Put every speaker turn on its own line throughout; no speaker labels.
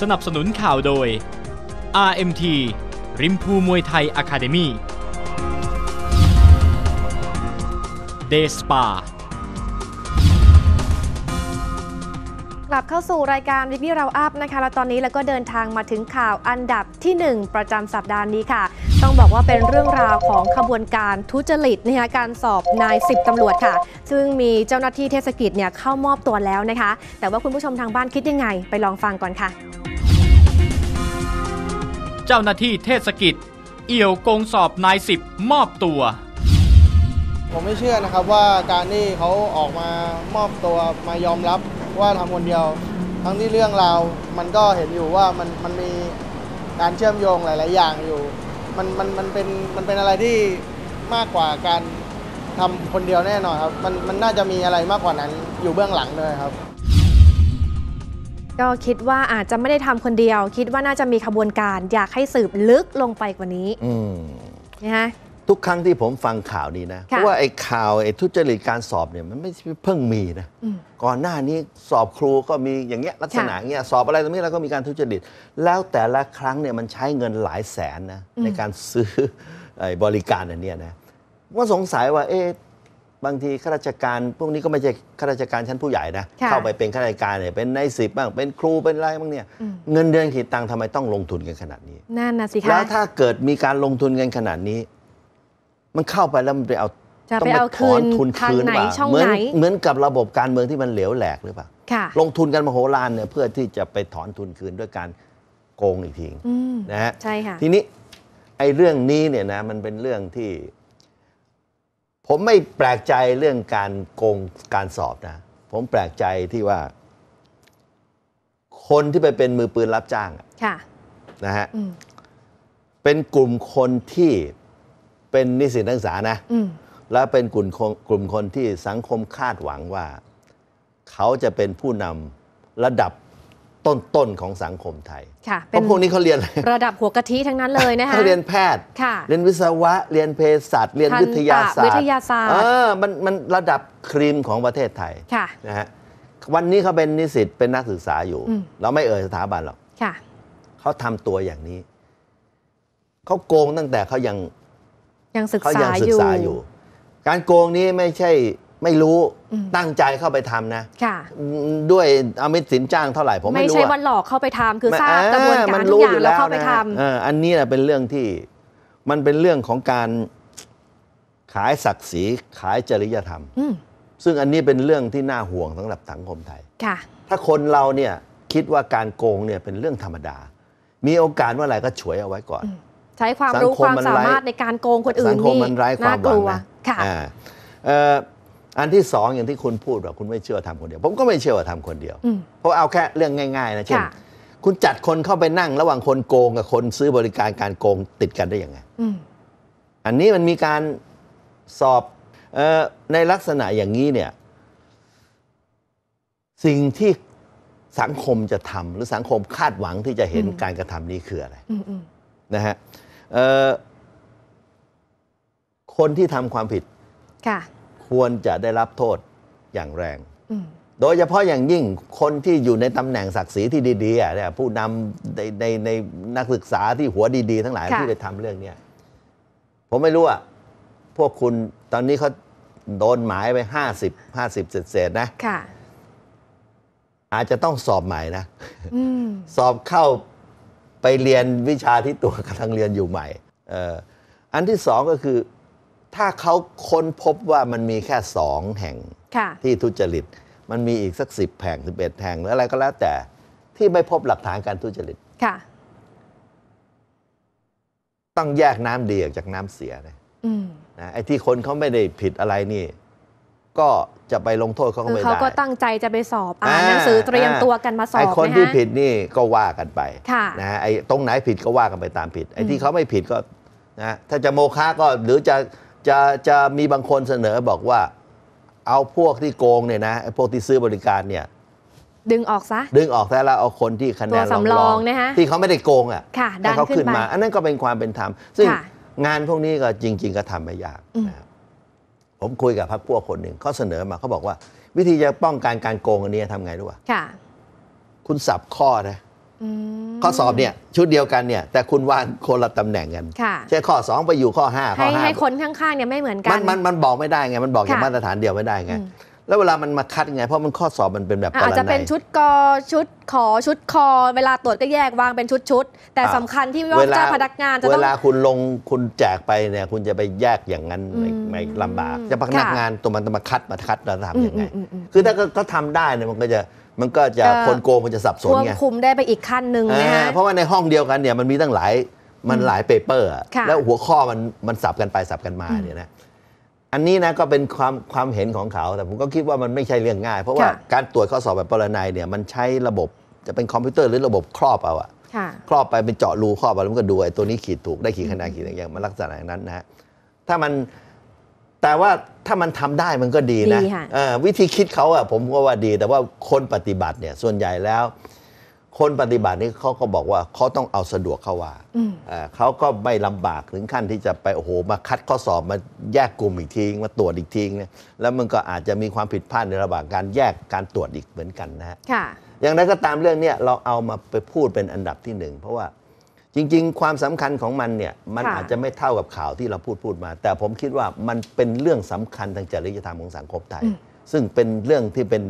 สนับสนุนข่าวโดย RMT ริมพูมวยไทยอะคาเดมี่ เดสปากลับเข้าสู่รายการวิกีเราอัพนะคะ แล้วตอนนี้เราก็เดินทางมาถึงข่าวอันดับที่ 1 ประจำสัปดาห์นี้ค่ะ ต้องบอกว่าเป็นเรื่องราวของขบวนการทุจริตนะคะการสอบนาย10ตำรวจค่ะ ซึ่งมีเจ้าหน้าที่เทศกิจเนี่ยเข้ามอบตัวแล้วนะคะ แต่ว่าคุณผู้ชมทางบ้านคิดยังไง ไปลองฟังก่อนค่ะเจ้าหน้าที่เทศกิจ เอี่ยวโกงสอบนายสิบมอบตัว
ผมไม่เชื่อนะครับว่าการที่เขาออกมามอบตัวมายอมรับว่าทำคนเดียว ทั้งที่เรื่องราวมันก็เห็นอยู่ว่ามันมันมีการเชื่อมโยงหลายๆอย่างอยู่มันมันมันเป็นมันเป็นอะไรที่มากกว่าการทำคนเดียวแน่นอนครับมันมันน่าจะมีอะไรมากกว่านั้นอยู่เบื้องหลังเลยครับก
็คิดว่าอาจจะไม่ได้ทำคนเดียว คิดว่าน่าจะมีขบวนการ อยากให้สืบลึกลงไปกว่านี้นะฮะ
ทุกครั้งที่ผมฟังข่าวนี้นะ เพราะว่าไอ้ข่าวไอ้ทุจริตการสอบเนี่ยมันไม่เพิ่งมีนะก่อนหน้านี้สอบครูก็มีอย่างเงี้ยลักษณะเงี้ยสอบอะไรตรงนี้เราก็มีการทุจริต แล้วแต่ละครั้งเนี่ยมันใช้เงินหลายแสนนะในการซื้อไอ้บริการอันเนี้ยนะว่าสงสัยว่าเอ๊ะบางทีข้าราชการพวกนี้ก็ไม่ใช่ข้าราชการชั้นผู้ใหญ่นะเข้าไปเป็นข้าราชการเนี่ยเป็นนายสิบบ้างเป็นครูเป็นอะไรบ้างเนี่ยเงินเดือนขีดตังทำไมต้องลงทุนกันขนาดนี้
นั่นนะสิคะแล้วถ้า
เกิดมีการลงทุนกันขนาดนี้ มันเข้าไปแล้วมันไปเอาต้องไปถอนทุนคืนว่าเหมือนเหมือนกับระบบการเมืองที่มันเหลวแหลกหรือเปล่าลงทุนกันมโหฬารเนี่ยเพื่อที่จะไปถอนทุนคืนด้วยการโกงอีกทีนะฮะใช่ค่ะทีนี้ไอ้เรื่องนี้เนี่ยนะมันเป็นเรื่องที่ผมไม่แปลกใจเรื่องการโกงการสอบนะผมแปลกใจที่ว่า คนที่ไปเป็นมือปืนรับจ้างค่ะนะฮะเป็นกลุ่มคนที่เป็นนิสิตนักศึกษานะและเป็นกลุ่มกลุ่มคนที่สังคมคาดหวังว่า เขาจะเป็นผู้นำระดับต้นๆของสังคมไทย
เพราะพวกนี้เขาเรียน ระดับหัวกะทิทั้งนั้นเลย นะคะเขาเรียนแพทย์เ
รียนวิศวะเรียนเภสัชเรียนวิทยาศาสตร์วิทยาศาสตร์เออมันมันระดับครีมของประเทศไทยนะฮะวันนี้เขาเป็นนิสิตเป็นนักศึกษาอยู่ เราไม่เอ่ยสถาบันหรอกเขาทำตัวอย่างนี้ เขาโกงตั้งแต่เขายังย
ังศึกษาอยู่
การโกงนี้ไม่ใช่ไม่รู้ตั้งใจเข้าไปทำนะด้วยอามิตสินจ้างเท่าไหร่ผมไม่รู้ไม่ใช่วัน
หลอกเข้าไปทำคือทราบกระบวนการทุกอย่างแล้วเข้าไปท
ำอันนี้เป็นเรื่องที่มันเป็นเรื่องของการขายศักดิ์ศรีขายจริยธรรมซึ่งอันนี้เป็นเรื่องที่น่าห่วงสำหรับสังคมไทยถ้าคนเราเนี่ยคิดว่าการโกงเนี่ยเป็นเรื่องธรรมดา มีโอกาสเมื่อไหร่ก็ฉวยเอาไว้ก่อน
ใช้ความรู้ความสามารถในการโกงคนอื่นนี่น่ากลัวค่ะ
อันที่สอง อย่างที่คุณพูดว่าคุณไม่เชื่อทำคนเดียว ผมก็ไม่เชื่อว่าทำคนเดียวเพราะเอาแค่เรื่องง่าย ๆ นะ เช่น คุณจัดคนเข้าไปนั่ง ระหว่างคนโกงกับคนซื้อบริการการโกงติดกันได้ยังไงอันนี้มันมีการสอบออในลักษณะอย่างนี้เนี่ยสิ่งที่สังคมจะทำหรือสังคมคาดหวังที่จะเห็นการกระทำนี้คืออะไรนะฮะคนที่ทำความผิดค่ะควรจะได้รับโทษอย่างแรง โดยเฉพาะอย่างยิ่งคนที่อยู่ในตำแหน่งศักดิ์ศรีที่ดีๆเนี่ยผู้นำในในในนักศึกษาที่หัวดี ๆ ทั้งหลายที่ได้ทำเรื่องนี้ผมไม่รู้ว่าพวกคุณตอนนี้เขาโดนหมายไปห้าสิบห้าสิบเศษๆนะ ค่ะ อาจจะต้องสอบใหม่นะอสอบเข้าไปเรียนวิชาที่ตัวกำลังเรียนอยู่ใหม่ออันที่สองก็คือถ้าเขาค้นพบว่ามันมีแค่สองแห่งที่ทุจริต มันมีอีกสักสิบแห่งสิบเอ็ดแห่งหรืออะไรก็แล้วแต่ ที่ไม่พบหลักฐานการทุจริตค่ะ ต้องแยกน้ำดีออกจากน้ำเสียเลยนะไอ้ที่คนเขาไม่ได้ผิดอะไรนี่ ก็จะไปลงโทษเขาก็ไม่ได้เขาก็
ตั้งใจจะไปสอบอ่านหนังสือเตรียมตัวกันมาสอบไอ้คนที่ผ
ิดนี่ก็ว่ากันไปนะนะไอ้ตรงไหนผิดก็ว่ากันไปตามผิด ไอ้ที่เขาไม่ผิดก็นะถ้าจะโมฆะก็หรือจะจะจะมีบางคนเสนอบอกว่า เอาพวกที่โกงเนี่ยนะพวกที่ซื้อบริการเนี่ย ดึงออกซะดึงออกแต่ละเอาคนที่คะแนนรองนะฮะที่เขาไม่ได้โกงอ่ะค่ะเขาขึ้นมา อันนั้นก็เป็นความเป็นธรรม ซึ่งงานพวกนี้ก็จริง ๆ ก็ทำไม่ยากนะผมคุยกับพรรคพวกคนหนึ่งเขาเสนอมาเขาบอกว่า วิธีจะป้องกันการโกงอันนี้ทำไงรู้ป่ะคุณสับข้อนะข้อสอบเนี่ยชุดเดียวกันเนี่ย แต่คุณวางคนละตำแหน่งกันใช่ข้อ 2 ไปอยู่ข้อ5ข้อห้าให้
คนข้างๆเนี่ยไม่เหมือนกัน มันมัน
มันบอกไม่ได้ไงมันบอกอย่างมาตรฐานเดียวไม่ได้ไงแล้วเวลามันมาคัดไง เพราะมันข้อสอบมันเป็นแบบอาจจะเป็นชุด
กอชุดขอชุดคอ เวลาตรวจก็แยกวางเป็นชุดชุด แต่สำคัญที่ว่าเจ้าพนักงานจะต้องเวลาค
ุณลงคุณแจกไปเนี่ยคุณจะไปแยกอย่างนั้นไม่ลำบากจะพนักงานตัวมันจะมาคัดมาคัดเราทำยังไง คือถ้าก็ทำได้เนี่ยมันก็จะมันก็จะคนโกงมันจะสับสนไงควบคุ
มได้ไปอีกขั้นหนึ่งนะฮะ
เพราะว่าในห้องเดียวกันเนี่ยมันมีตั้งหลายมันหลายเปเปอร์แล้วหัวข้อมันมันสับกันไปสับกันมาเนี่ยนะอันนี้นะก็เป็นความความเห็นของเขาแต่ผมก็คิดว่ามันไม่ใช่เรื่องง่าย เพราะว่าการตรวจข้อสอบแบบปรนัยเนี่ยมันใช้ระบบจะเป็นคอมพิวเตอร์หรือระบบครอบเอาอะครอบไปเป็นเจาะรูครอบไปแล้วมันก็ดูไอ้ตัวนี้ขีดถูกได้ขีดคะแนนขีดอย่างเงี้ยมันลักษณะอย่างนั้นนะฮะถ้ามันแต่ว่าถ้ามันทำได้มันก็ดีนะะวิธีคิดเขาอะผมก็ว่าดีแต่ว่าคนปฏิบัติเนี่ย ส่วนใหญ่แล้ว คนปฏิบัตินี่เขาก็บอกว่าเขาต้องเอาสะดวกเข้าว่าเขาก็ไม่ลำบากถึงขั้นที่จะไปโอ้โหมาคัดข้อสอบมาแยกกลุ่มอีกทีมาตรวจอีกทีเนี่ยแล้วมันก็อาจจะมีความผิดพลาดในระหว่างการแยกการตรวจอีกเหมือนกันนะฮะอย่างไรก็ตามเรื่องเนี้ยเราเอามาไปพูดเป็นอันดับที่หนึ่งเพราะว่าจริงๆ ความสำคัญของมันเนี่ยมันอาจจะไม่เท่ากับข่าวที่เราพูดพูดมา แต่ผมคิดว่ามันเป็นเรื่องสำคัญทางจริยธรรมของสังคมไทย ซึ่งเป็นเรื่องที่เป็น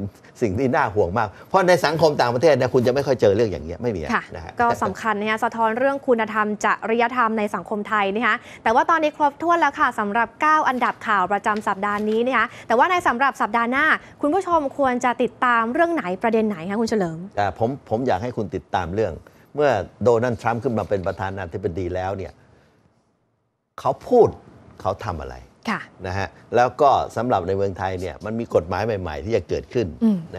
สิ่งที่น่าห่วงมาก เพราะในสังคมต่างประเทศเนี่ยคุณจะไม่ค่อยเจอ เรื่องอย่างเงี้ยไม่มีนะฮะก
็สำคัญนะฮะ สะท้อนเรื่องคุณธรรม จริยธรรมในสังคมไทยนะคะแต่ว่าตอนนี้ครบถ้วนแล้วค่ะสำหรับ 9 อันดับข่าวประจำสัปดาห์นี้นะคะแต่ว่าในสำหรับสัปดาห์หน้า คุณผู้ชมควรจะติดตามเรื่องไหนประเด็นไหนคะคุณเฉลิม
ผมผมอยากให้คุณติดตามเรื่องเมื่อโดนัลด์ทรัมป์ขึ้นมาเป็นประธานาธิบดีแล้วเนี่ยเขาพูดเขาทำอะไระนะฮะแล้วก็สำหรับในเมืองไทยเนี่ยมันมีกฎหมายใหม่ๆ ที่จะเกิดขึ้น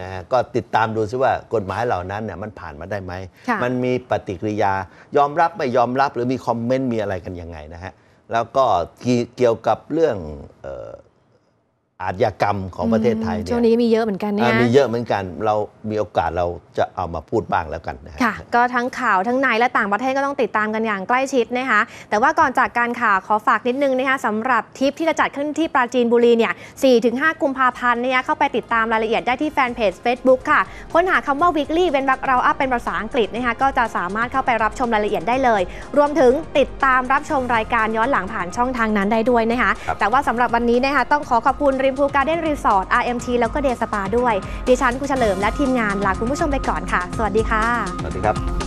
นะฮะก็ติดตามดูซิว่ากฎหมายเหล่านั้นเนี่ยมันผ่านมาได้ไหมมันมีปฏิกิริยายอมรับ ไม่ยอมรับ หรือมีคอมเมนต์ มีอะไรกันยังไงนะฮะ แล้วก็เกี่ยวกับเรื่องอาชญากรรมของประเทศไทยเนี่ยช่วงนี
้มีเยอะเหมือนกันนะมีเยอ
ะเหมือนกัน เรา มีโอกาสเราจะเอามาพูดบ้างแล้วกัน
ค่ะก็ทั้งข่าวทั้งในและต่างประเทศก็ต้องติดตามกันอย่างใกล้ชิดนะคะแต่ว่าก่อนจากการข่าวขอฝากนิดนึงนะคะสำหรับทริปที่จะจัดขึ้นที่ปราจีนบุรีเนี่ย4-5 กุมภาพันธ์เนี่ยเข้าไปติดตามรายละเอียดได้ที่แฟนเพจ Facebook ค่ะค้นหาคำว่า weekly เว้นวรรคเราอัพเป็นภาษาอังกฤษนะคะก็จะสามารถเข้าไปรับชมรายละเอียดได้เลย รวมถึงติดตามรับชมรายการย้อนหลังผ่านช่องทางนั้นได้ด้วยนะคะแต่ว่าสำหรับวันนี้นะคะต้องขอขอบคุณริมพูการ์เด้นรีสอร์ท RMT แล้วก็เดสปาด้วยดิฉันคุณเฉลิมและทีมงานลาคุณผู้ชมไปก่อนค่ะ สวัสดีค่ะ
สวัสดีครับ